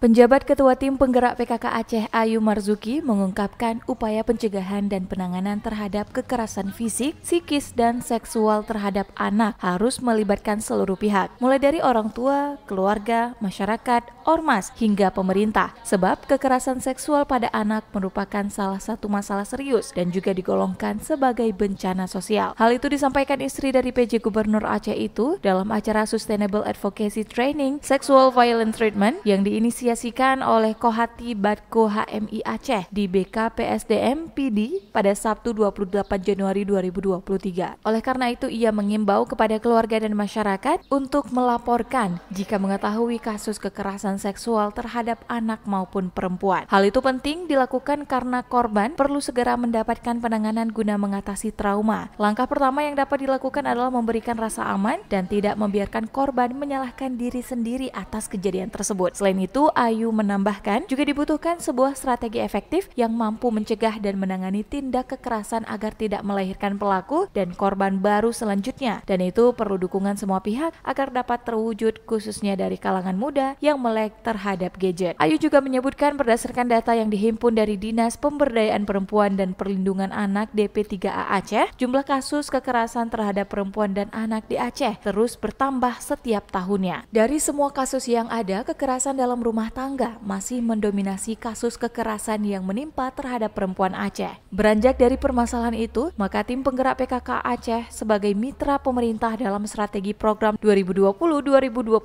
Penjabat Ketua Tim Penggerak PKK Aceh Ayu Marzuki mengungkapkan upaya pencegahan dan penanganan terhadap kekerasan fisik, psikis, dan seksual terhadap anak harus melibatkan seluruh pihak, mulai dari orang tua, keluarga, masyarakat, ormas, hingga pemerintah. Sebab kekerasan seksual pada anak merupakan salah satu masalah serius dan juga digolongkan sebagai bencana sosial. Hal itu disampaikan istri dari PJ Gubernur Aceh itu dalam acara Sustainable Advocacy Training Sexual Violent Treatment yang diinisiasi diasosiasikan oleh Kohati Batko HMI Aceh di BKPSDM PD pada Sabtu 28 Januari 2023. Oleh karena itu, ia mengimbau kepada keluarga dan masyarakat untuk melaporkan jika mengetahui kasus kekerasan seksual terhadap anak maupun perempuan. Hal itu penting dilakukan karena korban perlu segera mendapatkan penanganan guna mengatasi trauma. Langkah pertama yang dapat dilakukan adalah memberikan rasa aman dan tidak membiarkan korban menyalahkan diri sendiri atas kejadian tersebut. Selain itu, Ayu menambahkan, juga dibutuhkan sebuah strategi efektif yang mampu mencegah dan menangani tindak kekerasan agar tidak melahirkan pelaku dan korban baru selanjutnya. Dan itu perlu dukungan semua pihak agar dapat terwujud khususnya dari kalangan muda yang melek terhadap gadget. Ayu juga menyebutkan berdasarkan data yang dihimpun dari Dinas Pemberdayaan Perempuan dan Perlindungan Anak DP3A Aceh, jumlah kasus kekerasan terhadap perempuan dan anak di Aceh terus bertambah setiap tahunnya. Dari semua kasus yang ada, kekerasan dalam rumah rumah tangga masih mendominasi kasus kekerasan yang menimpa terhadap perempuan Aceh. Beranjak dari permasalahan itu, maka tim penggerak PKK Aceh sebagai mitra pemerintah dalam strategi program 2020-2024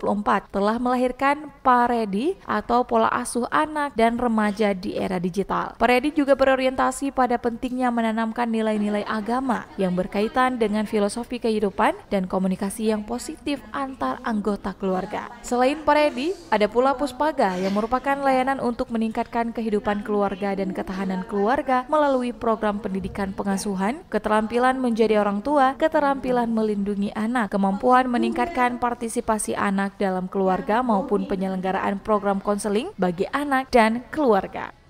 telah melahirkan Paredi atau pola asuh anak dan remaja di era digital. Paredi juga berorientasi pada pentingnya menanamkan nilai-nilai agama yang berkaitan dengan filosofi kehidupan dan komunikasi yang positif antar anggota keluarga. Selain Paredi, ada pula Puspaga yang merupakan layanan untuk meningkatkan kehidupan keluarga dan ketahanan keluarga melalui program pendidikan pengasuhan, keterampilan menjadi orang tua, keterampilan melindungi anak, kemampuan meningkatkan partisipasi anak dalam keluarga maupun penyelenggaraan program konseling bagi anak dan keluarga.